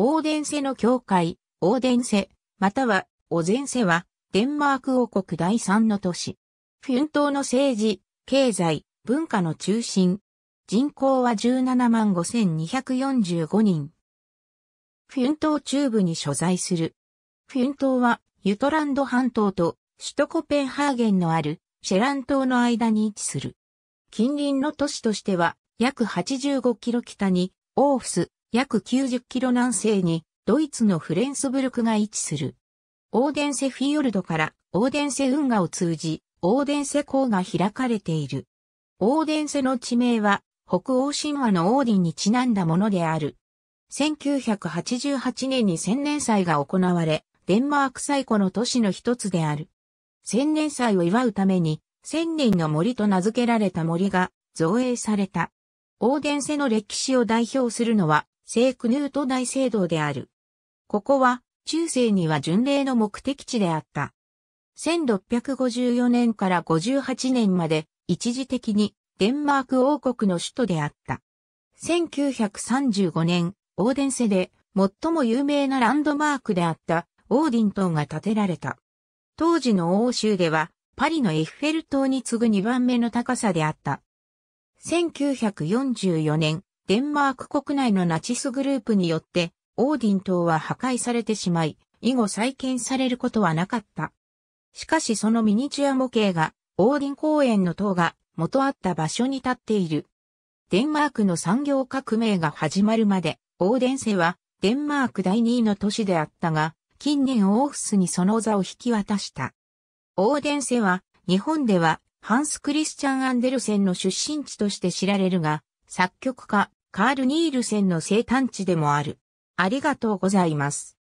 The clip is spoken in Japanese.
オーデンセの教会、オーデンセ、または、オゼンセは、デンマーク王国第三の都市。フュン島の政治、経済、文化の中心。人口は17万5245人。フュン島中部に所在する。フュン島は、ユトランド半島と首都コペンハーゲンのあるシェラン島の間に位置する。近隣の都市としては、約85キロ北に、オーフス、約90キロ南西に、ドイツのフレンスブルクが位置する。オーデンセフィヨルドからオーデンセ運河を通じ、オーデンセ港が開かれている。オーデンセの地名は、北欧神話のオーディンにちなんだものである。1988年に千年祭が行われ、デンマーク最古の都市の一つである。千年祭を祝うために、千年の森と名付けられた森が造営された。オーデンセの歴史を代表するのは、聖クヌート大聖堂である。ここは、中世には巡礼の目的地であった。1654年から58年まで、一時的に、デンマーク王国の首都であった。1935年、オーデンセで、最も有名なランドマークであった、オーディンンが建てられた。当時の欧州では、パリのエッフェル塔に次ぐ2番目の高さであった。1944年、デンマーク国内のナチスグループによって、オーディン島は破壊されてしまい、以後再建されることはなかった。しかしそのミニチュア模型が、オーディン公園の塔が元あった場所に立っている。デンマークの産業革命が始まるまで、オーデンセはデンマーク第2位の都市であったが、近年オーフスにその座を引き渡した。オーデンセは、日本ではハンス・クリスチャン・アンデルセンの出身地として知られるが、作曲家、カール・ニールセンの生誕地でもある。ありがとうございます。